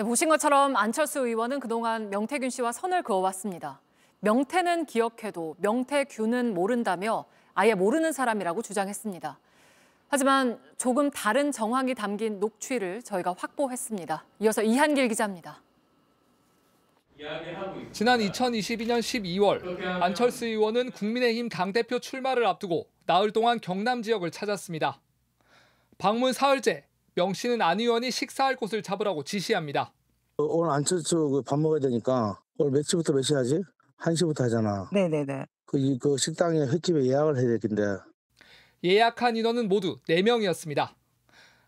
네, 보신 것처럼 안철수 의원은 그동안 명태균 씨와 선을 그어왔습니다. 명태는 기억해도 명태균은 모른다며 아예 모르는 사람이라고 주장했습니다. 하지만 조금 다른 정황이 담긴 녹취를 저희가 확보했습니다. 이어서 이한길 기자입니다. 지난 2022년 12월 안철수 의원은 국민의힘 당대표 출마를 앞두고 나흘 동안 경남 지역을 찾았습니다. 방문 사흘째 명 씨는 안 의원이 식사할 곳을 잡으라고 지시합니다. 어, 오늘 안철수 그 밥 먹어야 되니까 오늘 몇 시부터 몇시 하지? 1시부터 하잖아. 네네네. 그, 그 식당에 횟집에 예약을 해야 되겠는데. 예약한 인원은 모두 4명이었습니다.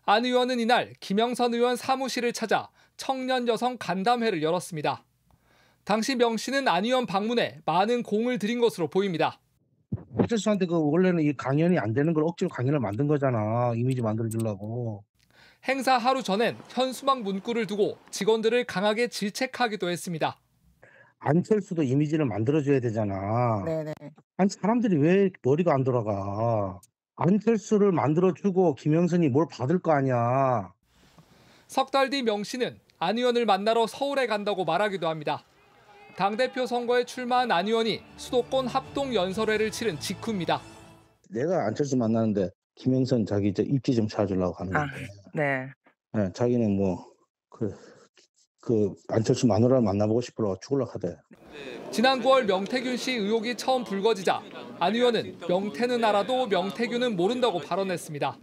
안 의원은 이날 김영선 의원 사무실을 찾아 청년 여성 간담회를 열었습니다. 당시 명 씨는 안 의원 방문에 많은 공을 들인 것으로 보입니다. 안철수한테 그 원래는 이 강연이 안 되는 걸 억지로 강연을 만든 거잖아. 이미지 만들어주려고. 행사 하루 전엔 현수막 문구를 두고 직원들을 강하게 질책하기도 했습니다. 안철수도 이미지를 만들어줘야 되잖아. 네네. 아니 사람들이 왜 머리가 안 돌아가? 안철수를 만들어주고 김영선이 뭘 받을 거 아니야. 석달뒤명 씨는 안 의원을 만나러 서울에 간다고 말하기도 합니다. 당대표 선거에 출마한 안 의원이 수도권 합동연설회를 치른 직후입니다. 내가 안철수 만나는데 김영선 자기 입지 좀 찾으려고 하는 아. 건데. 아. 네. 네 자기는 뭐그 그 안철수 마누라를 만나보고 싶으러 죽을라 하대. 지난 9월 명태균 씨 의혹이 처음 불거지자 안 의원은 명태는 알아도 명태균은 모른다고 발언했습니다.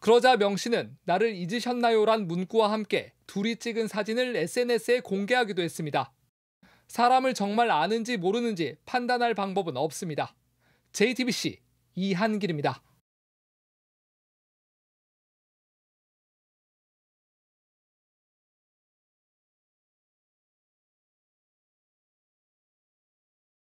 그러자 명 씨는 나를 잊으셨나요란 문구와 함께 둘이 찍은 사진을 SNS에 공개하기도 했습니다. 사람을 정말 아는지 모르는지 판단할 방법은 없습니다. JTBC 이한길입니다.